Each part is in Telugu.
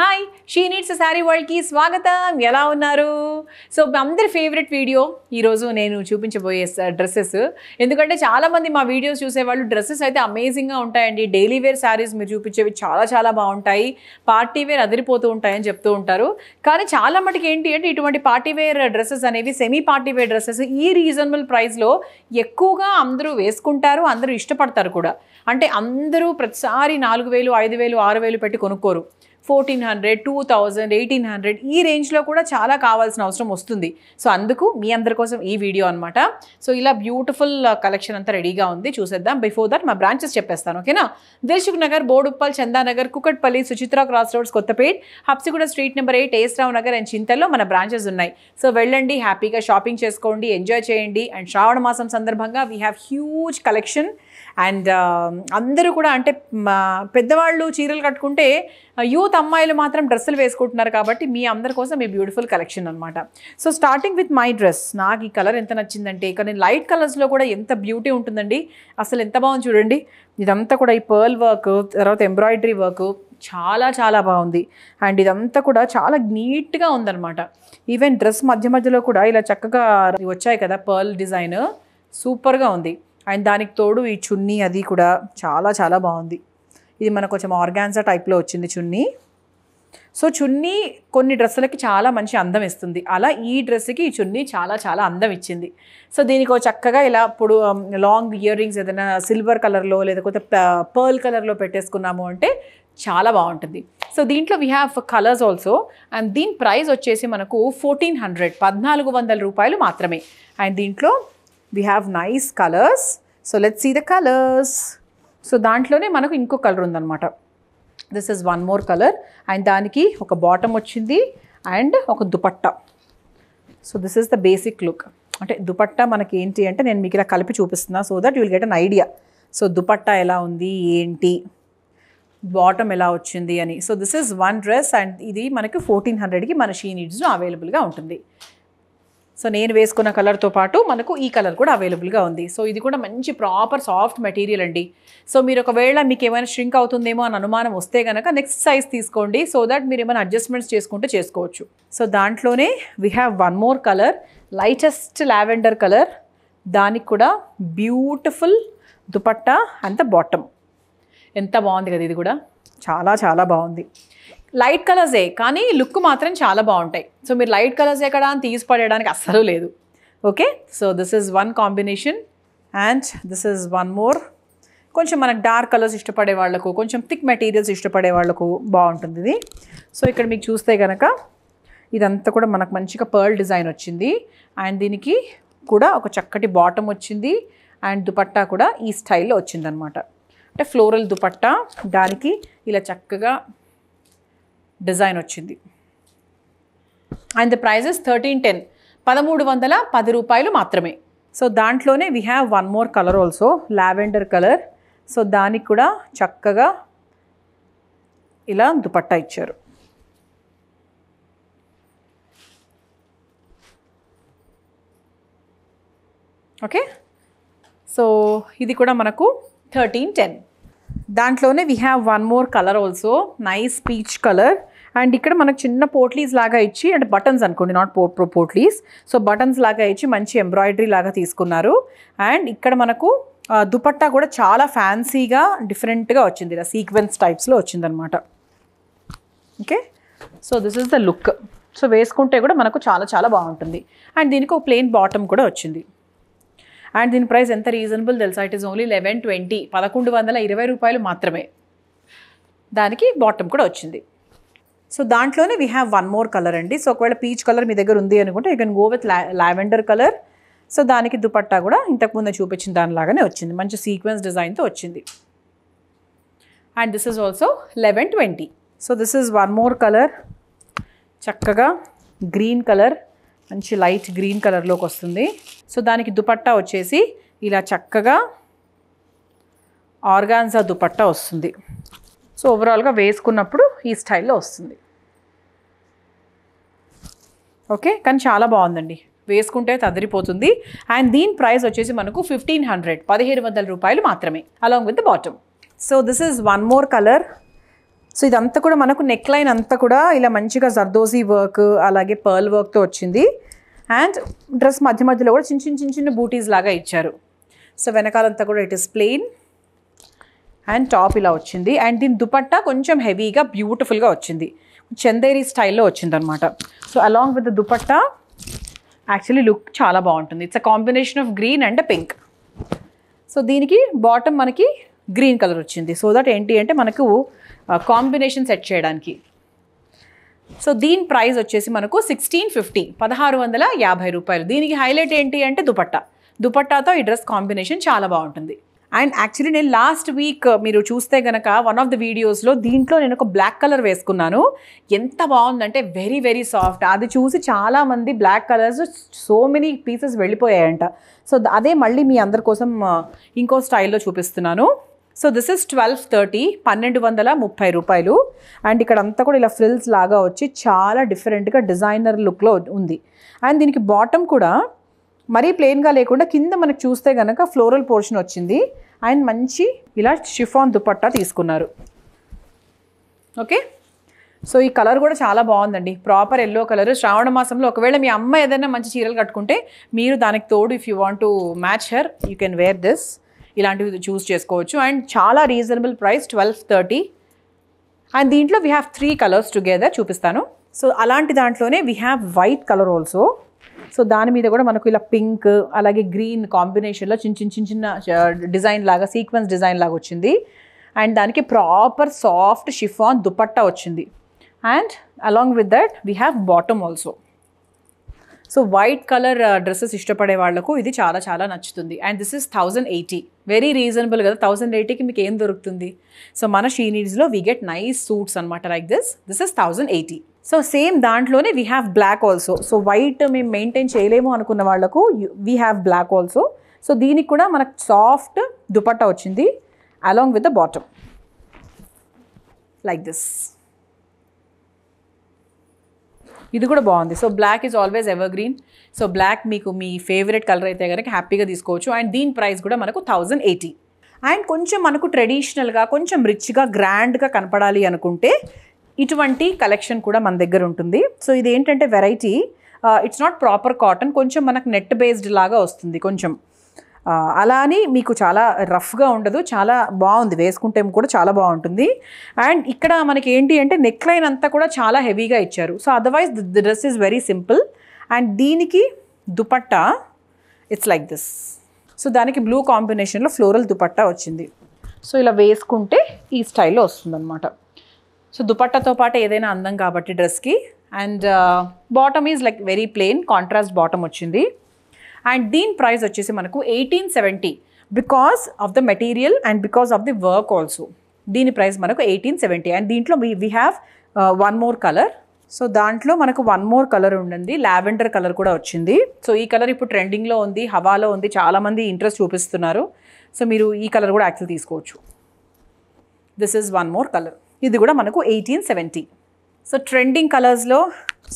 Hi షీ నీడ్స్ శారీ వరల్డ్కి స్వాగతం ఎలా ఉన్నారు సో అందరి ఫేవరెట్ వీడియో ఈరోజు నేను చూపించబోయే డ్రెస్సెస్ ఎందుకంటే చాలామంది మా వీడియోస్ చూసేవాళ్ళు డ్రెస్సెస్ అయితే అమేజింగ్గా ఉంటాయండి డైలీ వేర్ శారీస్ మీరు చూపించేవి చాలా చాలా బాగుంటాయి పార్టీ వేర్ అదిరిపోతూ ఉంటాయని చెప్తూ ఉంటారు కానీ చాలా మటుకు ఏంటి అంటే ఇటువంటి పార్టీ వేర్ డ్రెస్సెస్ అనేవి సెమీ పార్టీ వేర్ డ్రెస్సెస్ ఈ రీజనబుల్ ప్రైస్లో ఎక్కువగా అందరూ వేసుకుంటారు అందరూ ఇష్టపడతారు కూడా అంటే అందరూ ప్రతిసారి నాలుగు వేలు ఐదు వేలు ఆరు వేలు పెట్టి కొనుక్కోరు fourteen hundred two thousand eighteen hundred ఈ రేంజ్లో కూడా చాలా కావాల్సిన అవసరం వస్తుంది సో అందుకు మీ అందరి కోసం ఈ వీడియో అనమాట సో ఇలా బ్యూటిఫుల్ కలెక్షన్ అంతా రెడీగా ఉంది చూసేద్దాం బిఫోర్ దట్ మా బ్రాంచెస్ చెప్పేస్తాను ఓకేనా Dilsukh Nagar Boduppal Chandanagar Kukatpally Suchitra cross roads Kothapet Habsiguda street number eight ఏస్రావు నగర్ అండ్ చింతల్లో మన బ్రాంచెస్ ఉన్నాయి సో వెళ్ళండి హ్యాపీగా షాపింగ్ చేసుకోండి ఎంజాయ్ చేయండి అండ్ శ్రావణ మాసం సందర్భంగా we have huge collection and అందరూ కూడా అంటే పెద్దవాళ్ళు చీరలు కట్టుకుంటే యూత్ అమ్మాయిలు మాత్రం డ్రెస్సులు వేసుకుంటున్నారు కాబట్టి మీ అందరి కోసం మీ బ్యూటిఫుల్ కలెక్షన్ అనమాట so starting with my dress నాకు ఈ కలర్ ఎంత నచ్చిందంటే కానీ లైట్ కలర్స్లో కూడా ఎంత బ్యూటీ ఉంటుందండి అసలు ఎంత బాగుంది చూడండి ఇదంతా కూడా ఈ పర్ల్ వర్క్ తర్వాత ఎంబ్రాయిడరీ వర్క్ చాలా చాలా బాగుంది అండ్ ఇదంతా కూడా చాలా నీట్గా ఉందన్నమాట ఈవెన్ డ్రెస్ మధ్య మధ్యలో కూడా ఇలా చక్కగా వచ్చాయి కదా పర్ల్ డిజైన్ సూపర్గా ఉంది అండ్ దానికి తోడు ఈ చున్నీ అది కూడా చాలా చాలా బాగుంది ఇది మనకు కొంచెం ఆర్గాన్సా టైప్లో వచ్చింది చున్నీ సో చున్నీ కొన్ని డ్రెస్సులకి చాలా మంచి అందం ఇస్తుంది అలా ఈ డ్రెస్కి ఈ చున్నీ చాలా చాలా అందం ఇచ్చింది సో దీనికి చక్కగా ఇలా ఇప్పుడు లాంగ్ ఇయర్ రింగ్స్ ఏదైనా సిల్వర్ కలర్లో లేకపోతే పర్ల్ కలర్లో పెట్టేసుకున్నాము అంటే చాలా బాగుంటుంది సో దీంట్లో we have colours also and దీని ప్రైస్ వచ్చేసి మనకు ఫోర్టీన్ హండ్రెడ్ పద్నాలుగు వందల రూపాయలు మాత్రమే అండ్ దీంట్లో we have nice colours so let see the colours so దాంట్లోనే మనకు ఇంకో కలర్ ఉందన్నమాట this is one more colour and దానికి ఒక బాటమ్ వచ్చింది అండ్ ఒక dupatta so this is the basic look అంటే దుపట్టా మనకి ఏంటి అంటే నేను మీకు ఇలా కలిపి చూపిస్తున్నా so that you'll get an idea so dupatta ఎలా ఉంది ఏంటి బాటమ్ ఎలా వచ్చింది అని so this is one dress and ఇది మనకి ఫోర్టీన్ హండ్రెడ్కి మన షీ నీడ్స్ అవైలబుల్గా ఉంటుంది సో నేను వేసుకున్న కలర్తో పాటు మనకు ఈ కలర్ కూడా అవైలబుల్గా ఉంది సో ఇది కూడా మంచి ప్రాపర్ సాఫ్ట్ మెటీరియల్ అండి సో మీరు ఒకవేళ మీకు ఏమైనా ష్రింక్ అవుతుందేమో అని అనుమానం వస్తే కనుక నెక్స్ట్ సైజ్ తీసుకోండి సో దట్ మీరు ఏమైనా అడ్జస్ట్మెంట్స్ చేసుకుంటే చేసుకోవచ్చు సో దాంట్లోనే we have one more colour lightest lavender colour దానికి కూడా బ్యూటిఫుల్ దుపట్టా అంత బాటమ్ ఎంత బాగుంది కదా ఇది కూడా చాలా చాలా బాగుంది లైట్ కలర్సే కానీ లుక్ మాత్రం చాలా బాగుంటాయి సో మీరు లైట్ కలర్స్ ఎక్కడ అని తీసి పడేయడానికి అస్సలు లేదు okay so this is one combination and this is one more కొంచెం మనకు డార్క్ కలర్స్ ఇష్టపడే వాళ్లకు కొంచెం థిక్ మెటీరియల్స్ ఇష్టపడే వాళ్లకు బాగుంటుంది ఇది సో ఇక్కడ మీకు చూస్తే కనుక ఇదంతా కూడా మనకు మంచిగా పర్ల్ డిజైన్ వచ్చింది అండ్ దీనికి కూడా ఒక చక్కటి బాటమ్ వచ్చింది అండ్ దుపట్టా కూడా ఈ స్టైల్లో వచ్చిందనమాట అంటే ఫ్లోరల్ దుపట్టా దానికి ఇలా చక్కగా డిజైన్ వచ్చింది and the prices thirteen ten పదమూడు వందల పది రూపాయలు మాత్రమే సో దాంట్లోనే we have one more colour also lavender colour so దానికి కూడా చక్కగా ఇలా దుపట్టా ఇచ్చారు ఓకే సో ఇది కూడా మనకు థర్టీన్ టెన్ దాంట్లోనే we have one more colour also nice peach colour and ఇక్కడ మనకు చిన్న పోట్లీస్ లాగా ఇచ్చి అండ్ బటన్స్ అనుకోండి నాట్ పో ప్రో పోట్లీస్ సో బటన్స్ లాగా ఇచ్చి మంచి ఎంబ్రాయిడరీ లాగా తీసుకున్నారు అండ్ ఇక్కడ మనకు దుపట్టా కూడా చాలా ఫ్యాన్సీగా డిఫరెంట్గా వచ్చింది ఇలా సీక్వెన్స్ టైప్స్లో వచ్చిందనమాట okay so this is the look so వేసుకుంటే కూడా మనకు చాలా చాలా బాగుంటుంది అండ్ దీనికి ఒక ప్లెయిన్ బాటమ్ కూడా వచ్చింది అండ్ దీని ప్రైస్ ఎంత రీజనబుల్ తెలుసా it is only eleven twenty పదకొండు వందల ఇరవై రూపాయలు మాత్రమే దానికి బాటమ్ కూడా వచ్చింది సో దాంట్లోనే we have one more colour అండి సో ఒకవేళ పీచ్ కలర్ మీ దగ్గర ఉంది అనుకుంటే you can go with lavender colour so దానికి దుపట్టా కూడా ఇంతకుముందు చూపించిన దానిలాగానే వచ్చింది మంచి సీక్వెన్స్ డిజైన్తో వచ్చింది and this is also eleven twenty so this is one more colour చక్కగా గ్రీన్ కలర్ మంచి లైట్ గ్రీన్ కలర్లోకి వస్తుంది సో దానికి దుపట్టా వచ్చేసి ఇలా చక్కగా ఆర్గాన్జా దుపట్టా వస్తుంది సో ఓవరాల్గా వేసుకున్నప్పుడు ఈ స్టైల్లో వస్తుంది ఓకే కానీ చాలా బాగుందండి వేసుకుంటే తదిరిపోతుంది అండ్ దీని ప్రైస్ వచ్చేసి మనకు ఫిఫ్టీన్ హండ్రెడ్ పదిహేను వందల రూపాయలు మాత్రమే along with bottom so this is one more colour so ఇదంతా కూడా మనకు నెక్ లైన్ అంతా కూడా ఇలా మంచిగా జర్దోజీ వర్క్ అలాగే పర్ల్ వర్క్తో వచ్చింది అండ్ డ్రెస్ మధ్య మధ్యలో కూడా చిన్న చిన్న చిన్న చిన్న బూటీస్ లాగా ఇచ్చారు సో వెనకాలంతా కూడా it is plain and top ఇలా వచ్చింది అండ్ దీని దుపట్టా కొంచెం హెవీగా బ్యూటిఫుల్గా వచ్చింది చందేరీ స్టైల్లో వచ్చింది అనమాట so along with dupatta actually look చాలా బాగుంటుంది it's a combination of green and pink so దీనికి బాటమ్ మనకి గ్రీన్ కలర్ వచ్చింది సో దట్ ఏంటి అంటే మనకు కాంబినేషన్ సెట్ చేయడానికి సో దీని ప్రైస్ వచ్చేసి మనకు సిక్స్టీన్ ఫిఫ్టీ పదహారు వందల యాభై రూపాయలు దీనికి హైలైట్ ఏంటి అంటే దుపట్టా దుపట్టాతో ఈ డ్రెస్ కాంబినేషన్ చాలా బాగుంటుంది అండ్ యాక్చువల్లీ నేను లాస్ట్ వీక్ uh, మీరు చూస్తే గనక వన్ ఆఫ్ ద వీడియోస్లో దీంట్లో నేను ఒక బ్లాక్ కలర్ వేసుకున్నాను ఎంత బాగుందంటే వెరీ వెరీ సాఫ్ట్ అది చూసి చాలామంది black colours so many pieces వెళ్ళిపోయాయంట సో అదే మళ్ళీ మీ అందరి కోసం uh, ఇంకో స్టైల్లో చూపిస్తున్నాను so this is twelve thirty పన్నెండు వందల ముప్పై రూపాయలు అండ్ ఇక్కడ అంతా కూడా ఇలా ఫ్రిల్స్ లాగా వచ్చి చాలా డిఫరెంట్గా డిజైనర్ లుక్లో ఉంది అండ్ దీనికి బాటమ్ కూడా మరీ ప్లెయిన్గా లేకుండా కింద మనకు చూస్తే కనుక ఫ్లోరల్ పోర్షన్ వచ్చింది అండ్ మంచి ఇలా షిఫాన్ దుపట్టా తీసుకున్నారు ఓకే సో ఈ కలర్ కూడా చాలా బాగుందండి ప్రాపర్ ఎల్లో కలర్ శ్రావణ మాసంలో ఒకవేళ మీ అమ్మ ఏదైనా మంచి చీరలు కట్టుకుంటే మీరు దానికి తోడు if you want to match her you can wear this ఇలాంటివి చూస్ చేసుకోవచ్చు అండ్ చాలా reasonable price twelve thirty and దీంట్లో we have three colours together చూపిస్తాను సో అలాంటి దాంట్లోనే we have white colour also so దాని మీద కూడా మనకు ఇలా పింక్ అలాగే గ్రీన్ కాంబినేషన్లో చిన్న చిన్న చిన్న చిన్న డిజైన్ లాగా సీక్వెన్స్ డిజైన్ లాగా వచ్చింది అండ్ దానికి ప్రాపర్ సాఫ్ట్ షిఫాన్ దుపట్టా వచ్చింది and along with that we have bottom also so white colour dresses ఇష్టపడే వాళ్లకు ఇది చాలా చాలా నచ్చుతుంది and this is thousand eighty very reasonable కదా థౌజండ్ ఎయిటీకి మీకు ఏం దొరుకుతుంది సో మన షీ నీడ్స్లో వీ గెట్ నైస్ సూట్స్ అనమాట like this this is thousand eighty so same దాంట్లోనే we have black also so white మేము మెయింటైన్ చేయలేము అనుకున్న వాళ్లకు we have black also so దీనికి కూడా మనకు సాఫ్ట్ దుపట్టా వచ్చింది along with the bottom like this ఇది కూడా బాగుంది so black is always evergreen so black మీకు మీ ఫేవరెట్ కలర్ అయితే కనుక హ్యాపీగా తీసుకోవచ్చు అండ్ దీని ప్రైస్ కూడా మనకు థౌజండ్ ఎయిటీ అండ్ కొంచెం మనకు ట్రెడిషనల్గా కొంచెం రిచ్గా గ్రాండ్గా కనపడాలి అనుకుంటే ఇటువంటి కలెక్షన్ కూడా మన దగ్గర ఉంటుంది సో ఇది ఏంటంటే variety it's not proper cotton కొంచెం మనకు నెట్ బేస్డ్ లాగా వస్తుంది కొంచెం అలా అని మీకు చాలా రఫ్గా ఉండదు చాలా బాగుంది వేసుకుంటే కూడా చాలా బాగుంటుంది అండ్ ఇక్కడ మనకి ఏంటి అంటే నెక్ లైన్ అంతా కూడా చాలా హెవీగా ఇచ్చారు so otherwise the dress is very simple and దీనికి dupatta it's like this so దానికి బ్లూ కాంబినేషన్లో ఫ్లోరల్ దుపట్టా వచ్చింది సో ఇలా వేసుకుంటే ఈ స్టైల్లో వస్తుందన్నమాట సో దుపట్టతో పాటు ఏదైనా అందం కాబట్టి డ్రెస్కి and bottom is like very plain contrast bottom వచ్చింది అండ్ దీని ప్రైస్ వచ్చేసి మనకు eighteen seventy because of the material and because of the work also దీని ప్రైస్ మనకు ఎయిటీన్ సెవెంటీ అండ్ దీంట్లో we we have one more colour so దాంట్లో మనకు వన్ మోర్ కలర్ ఉండండి లావెండర్ కలర్ కూడా వచ్చింది సో ఈ కలర్ ఇప్పుడు ట్రెండింగ్లో ఉంది హవాలో ఉంది చాలామంది ఇంట్రెస్ట్ చూపిస్తున్నారు సో మీరు ఈ కలర్ కూడా యాక్చువల్ తీసుకోవచ్చు this is one more colour ఇది కూడా మనకు ఎయిటీన్ సెవెంటీ సో ట్రెండింగ్ కలర్స్లో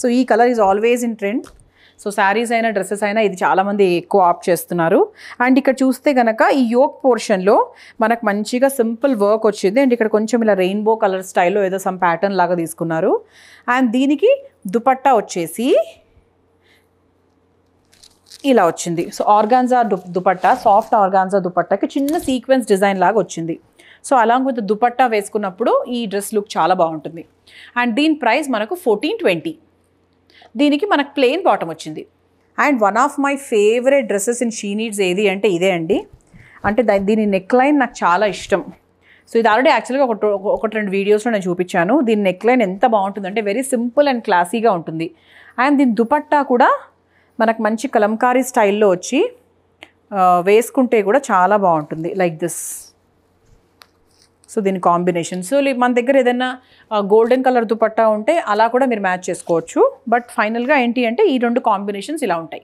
సో ఈ colour is always in trend so saris అయినా డ్రెస్సెస్ అయినా ఇది చాలామంది ఎక్కువ ఆప్ చేస్తున్నారు అండ్ ఇక్కడ చూస్తే కనుక ఈ యోక్ పోర్షన్లో మనకు మంచిగా సింపుల్ వర్క్ వచ్చింది అండ్ ఇక్కడ కొంచెం ఇలా రెయిన్బో కలర్ స్టైల్లో ఏదో సమ్ ప్యాటర్న్ లాగా తీసుకున్నారు అండ్ దీనికి దుపట్టా వచ్చేసి ఇలా వచ్చింది so organza dupatta soft organza దుపట్టాకి చిన్న సీక్వెన్స్ డిజైన్ లాగా వచ్చింది సో అలాంగ్ విత్ దుపట్టా వేసుకున్నప్పుడు ఈ డ్రెస్ లుక్ చాలా బాగుంటుంది అండ్ దీని ప్రైస్ మనకు ఫోర్టీన్ ట్వంటీ దీనికి మనకు ప్లెయిన్ బాటమ్ వచ్చింది and one of my favourite dresses in SheNeeds ఏది అంటే ఇదే అండి అంటే దీని నెక్ లైన్ నాకు చాలా ఇష్టం సో ఇది ఆల్రెడీ యాక్చువల్గా ఒక ఒకటి రెండు వీడియోస్లో నేను చూపించాను దీని నెక్ లైన్ ఎంత బాగుంటుందంటే వెరీ సింపుల్ అండ్ క్లాసీగా ఉంటుంది అండ్ దీని దుపట్టా కూడా మనకు మంచి కలంకారీ స్టైల్లో వచ్చి వేసుకుంటే కూడా చాలా బాగుంటుంది లైక్ దిస్ సో దీని కాంబినేషన్ సో మన దగ్గర ఏదైనా గోల్డెన్ కలర్ దుపట్టా ఉంటే అలా కూడా మీరు మ్యాచ్ చేసుకోవచ్చు బట్ ఫైనల్గా ఏంటి అంటే ఈ రెండు కాంబినేషన్స్ ఇలా ఉంటాయి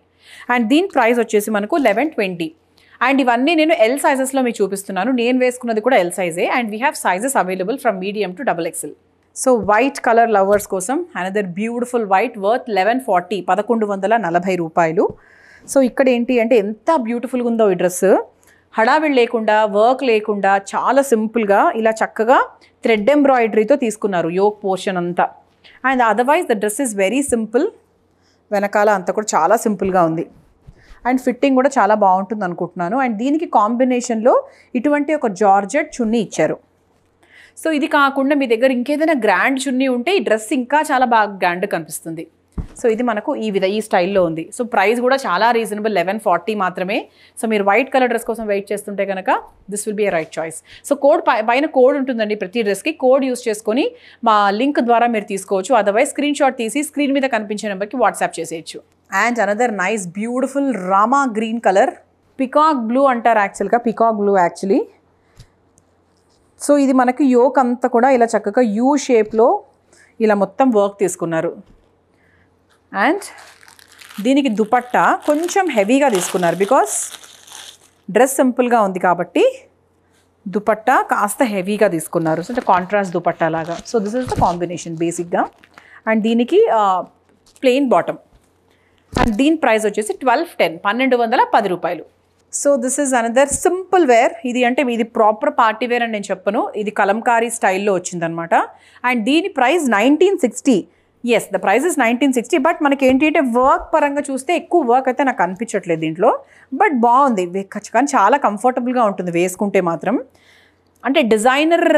అండ్ దీని ప్రైస్ వచ్చేసి మనకు లెవెన్ ట్వంటీ అండ్ ఇవన్నీ నేను ఎల్ సైజెస్లో మీకు చూపిస్తున్నాను నేను వేసుకున్నది కూడా ఎల్ సైజే and we have sizes available from medium to double XL so white colour lovers కోసం another beautiful white worth eleven forty పదకొండు వందల నలభై రూపాయలు సో ఇక్కడ ఏంటి అంటే ఎంత బ్యూటిఫుల్గా ఉందో ఈ డ్రెస్ హడావిడి లేకుండా వర్క్ లేకుండా చాలా సింపుల్గా ఇలా చక్కగా థ్రెడ్ ఎంబ్రాయిడరీతో తీసుకున్నారు యోగ్ పోర్షన్ అంతా and otherwise the dress is very simple వెనకాల అంతా కూడా చాలా సింపుల్గా ఉంది అండ్ ఫిట్టింగ్ కూడా చాలా బాగుంటుంది అనుకుంటున్నాను అండ్ దీనికి కాంబినేషన్లో ఇటువంటి ఒక జార్జెట్ చున్నీ ఇచ్చారు సో ఇది కాకుండా మీ దగ్గర ఇంకేదైనా గ్రాండ్ చున్నీ ఉంటే ఈ డ్రెస్ ఇంకా చాలా బాగా గ్రాండ్ కనిపిస్తుంది సో ఇది మనకు ఈ విధ ఈ స్టైల్లో ఉంది సో ప్రైస్ కూడా చాలా రీజనబుల్ లెవెన్ ఫార్టీ మాత్రమే సో మీరు వైట్ కలర్ డ్రెస్ కోసం వెయిట్ చేస్తుంటే కనుక this will be a right choice so code పైన కోడ్ ఉంటుందండి ప్రతి డ్రెస్కి కోడ్ యూస్ చేసుకొని మా లింక్ ద్వారా మీరు తీసుకోవచ్చు అదర్వైజ్ స్క్రీన్ షాట్ తీసి స్క్రీన్ మీద కనిపించే నెంబర్కి వాట్సాప్ చేసేయచ్చు and another nice beautiful Rama green colour peacock blue అంటారు యాక్చువల్గా పికాక్ బ్లూ యాక్చువల్లీ సో ఇది మనకి యోక్ అంతా కూడా ఇలా చక్కగా యూ షేప్లో ఇలా మొత్తం వర్క్ తీసుకున్నారు అండ్ దీనికి దుపట్టా కొంచెం హెవీగా తీసుకున్నారు బికాస్ డ్రెస్ సింపుల్గా ఉంది కాబట్టి దుపట్టా కాస్త హెవీగా తీసుకున్నారు సో అంటే కాంట్రాస్ట్ దుపట్టా లాగా so this is the combination బేసిక్గా అండ్ దీనికి ప్లెయిన్ బాటమ్ అండ్ దీని ప్రైస్ వచ్చేసి ట్వెల్వ్ టెన్ పన్నెండు వందల పది రూపాయలు so this is another simple wear ఇది అంటే ఇది ప్రాపర్ పార్టీ వేర్ అని నేను చెప్పను ఇది కలంకారీ స్టైల్లో వచ్చిందనమాట అండ్ దీని price nineteen sixty yes the price is nineteen sixty but మనకి ఏంటి అంటే వర్క్ పరంగా చూస్తే ఎక్కువ వర్క్ అయితే నాకు అనిపించట్లేదు దీంట్లో బట్ బాగుంది కానీ చాలా కంఫర్టబుల్గా ఉంటుంది వేసుకుంటే మాత్రం అంటే డిజైనర్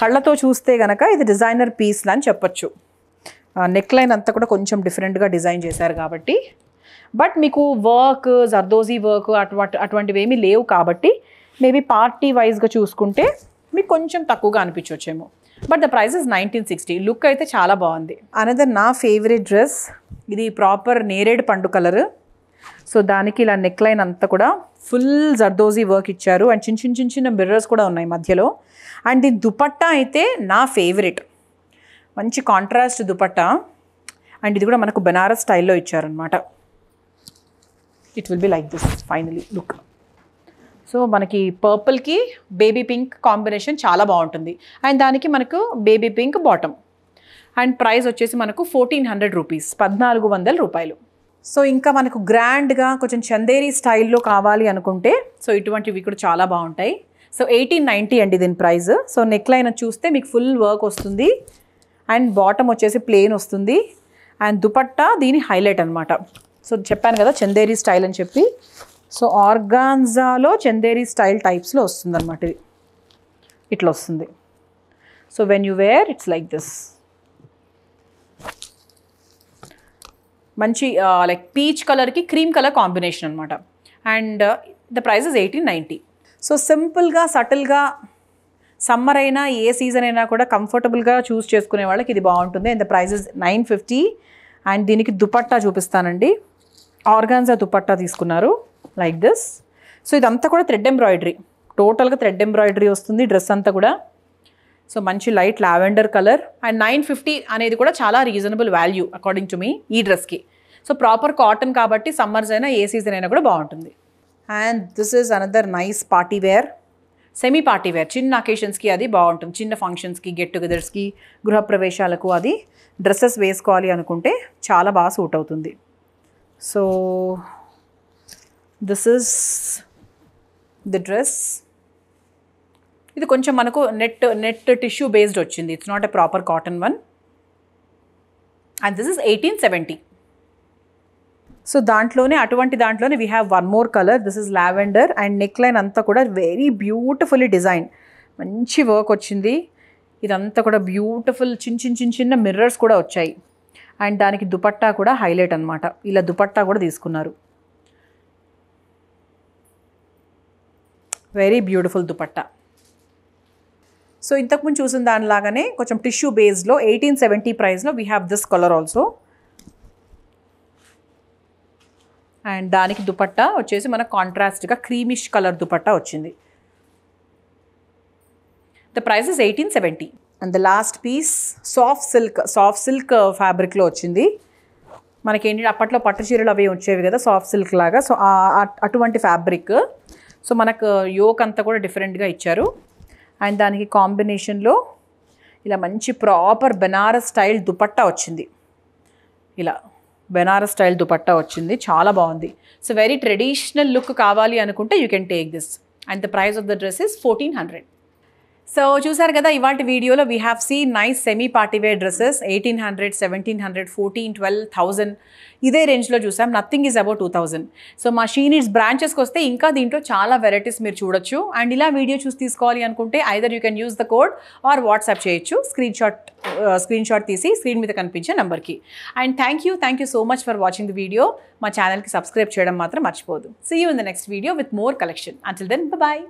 కళ్ళతో చూస్తే కనుక ఇది డిజైనర్ పీస్లు అని చెప్పచ్చు నెక్ లైన్ అంతా కూడా కొంచెం డిఫరెంట్గా డిజైన్ చేశారు కాబట్టి బట్ మీకు వర్క్ జర్దోజీ వర్క్ అటువంటి అటువంటివి ఏమీ లేవు కాబట్టి మేబీ పార్టీ వైజ్గా చూసుకుంటే మీకు కొంచెం తక్కువగా అనిపించవచ్చేమో but the prices is nineteen sixty look అయితే చాలా బాగుంది అనదర్ నా ఫేవరెట్ డ్రెస్ ఇది ప్రాపర్ నేరేడ్ పండు కలర్ సో దానికి ఇలా నెక్ లైన్ అంతా కూడా ఫుల్ జర్దోజీ వర్క్ ఇచ్చారు అండ్ చిన్న చిన్న చిన్న చిన్న మిర్రర్స్ కూడా ఉన్నాయి మధ్యలో అండ్ దీని దుపట్టా అయితే నా ఫేవరెట్ మంచి కాంట్రాస్ట్ దుపట్టా అండ్ ఇది కూడా మనకు బెనారస్ స్టైల్లో ఇచ్చారనమాట it will be like this finally look so మనకి పర్పుల్కి బేబీ పింక్ కాంబినేషన్ చాలా బాగుంటుంది అండ్ దానికి మనకు baby pink bottom and price వచ్చేసి మనకు ఫోర్టీన్ హండ్రెడ్ రూపీస్ పద్నాలుగు వందల రూపాయలు సో ఇంకా మనకు గ్రాండ్గా కొంచెం చందేరీ స్టైల్లో కావాలి అనుకుంటే సో ఇటువంటివి కూడా చాలా బాగుంటాయి సో ఎయిటీన్ నైంటీ అండి దీని ప్రైస్ సో నెక్ లైన్ చూస్తే మీకు ఫుల్ వర్క్ వస్తుంది అండ్ బాటమ్ వచ్చేసి ప్లెయిన్ వస్తుంది అండ్ దుపట్టా దీని హైలైట్ అనమాట సో చెప్పాను కదా చందేరీ స్టైల్ అని చెప్పి సో ఆర్గాన్జాలో చందేరీ స్టైల్ టైప్స్లో వస్తుంది అనమాట ఇది ఇట్లా వస్తుంది so when you wear it's like this మంచి లైక్ పీచ్ కలర్కి క్రీమ్ కలర్ కాంబినేషన్ అనమాట and the price is eighteen ninety so సింపుల్గా సటిల్గా సమ్మర్ అయినా ఏ సీజన్ అయినా కూడా కంఫర్టబుల్గా చూస్ చేసుకునే వాళ్ళకి ఇది బాగుంటుంది and the price is nine fifty and దీనికి దుపట్టా చూపిస్తానండి ఆర్గాన్జా దుపట్టా తీసుకున్నారు లైక్ దిస్ సో ఇదంతా కూడా థ్రెడ్ ఎంబ్రాయిడరీ టోటల్గా థ్రెడ్ ఎంబ్రాయిడరీ వస్తుంది డ్రెస్ అంతా కూడా సో మంచి light lavender colour and nine fifty అనేది కూడా చాలా రీజనబుల్ వాల్యూ అకార్డింగ్ టు మీ ఈ డ్రెస్కి సో ప్రాపర్ కాటన్ కాబట్టి సమ్మర్స్ అయినా ఏ సీజన్ అయినా కూడా బాగుంటుంది and this is another nice party wear semi party wear చిన్న అకేషన్స్కి అది బాగుంటుంది చిన్న ఫంక్షన్స్కి గెట్ టుగెదర్స్కి గృహప్రవేశాలకు అది డ్రెస్సెస్ వేసుకోవాలి అనుకుంటే చాలా బాగా సూట్ అవుతుంది so this is the dress ఇది కొంచెం మనకు నెట్ నెట్ టిష్యూ బేస్డ్ వచ్చింది it's not a proper cotton one and this is eighteen seventy so దాంట్లోనే అటువంటి దాంట్లోనే we have one more colour this is lavender and neckline అంతా కూడా వెరీ బ్యూటిఫుల్లీ డిజైన్ మంచి వర్క్ వచ్చింది ఇదంతా కూడా బ్యూటిఫుల్ చిన్న చిన్న చిన్న చిన్న మిర్రర్స్ కూడా వచ్చాయి అండ్ దానికి దుపట్టా కూడా హైలైట్ అనమాట ఇలా దుపట్టా కూడా తీసుకున్నారు వెరీ బ్యూటిఫుల్ దుపట్టా సో ఇంతకుముందు చూసిన దానిలాగానే కొంచెం టిష్యూ బేస్డ్లో ఎయిటీన్ సెవెంటీ ప్రైస్లో we have this colour also and దానికి దుపట్టా వచ్చేసి మనకు కాంట్రాస్ట్గా క్రీమిష్ కలర్ దుపట్టా వచ్చింది the price is eighteen seventy and the last piece soft silk soft silk ఫ్యాబ్రిక్లో వచ్చింది మనకి ఏంటంటే అప్పట్లో పట్టు చీరలు అవి వచ్చేవి కదా సాఫ్ట్ సిల్క్ లాగా సో అటువంటి ఫ్యాబ్రిక్ సో మనకు యోక్ అంతా కూడా డిఫరెంట్గా ఇచ్చారు అండ్ దానికి కాంబినేషన్లో ఇలా మంచి ప్రాపర్ బెనారస్ స్టైల్ దుపట్టా వచ్చింది ఇలా బెనారస్ స్టైల్ దుపట్టా వచ్చింది చాలా బాగుంది సో వెరీ ట్రెడిషనల్ లుక్ కావాలి అనుకుంటే you can take this and the price of the dress is fourteen hundred so చూసారు కదా ఇవాటి వీడియోలో we have see nice semi partywear dresses eighteen hundred seventeen hundred fourteen twelve thousand ఇదే రేంజ్లో చూసాం nothing is about two thousand so మా షీనిడ్స్ బ్రాంచెస్కి వస్తే ఇంకా దీంట్లో చాలా వెరైటీస్ మీరు చూడొచ్చు అండ్ ఇలా వీడియో చూసి తీసుకోవాలి అనుకుంటే either you can use the code or WhatsApp చేయొచ్చు స్క్రీన్ షాట్ స్క్రీన్ షాట్ తీసి స్క్రీన్ మీద కనిపించే నెంబర్కి and thank you thank you so much for watching the video మా ఛానల్కి సబ్స్క్రైబ్ చేయడం మాత్రం మర్చిపోదు see you in the next video with more collection until then bye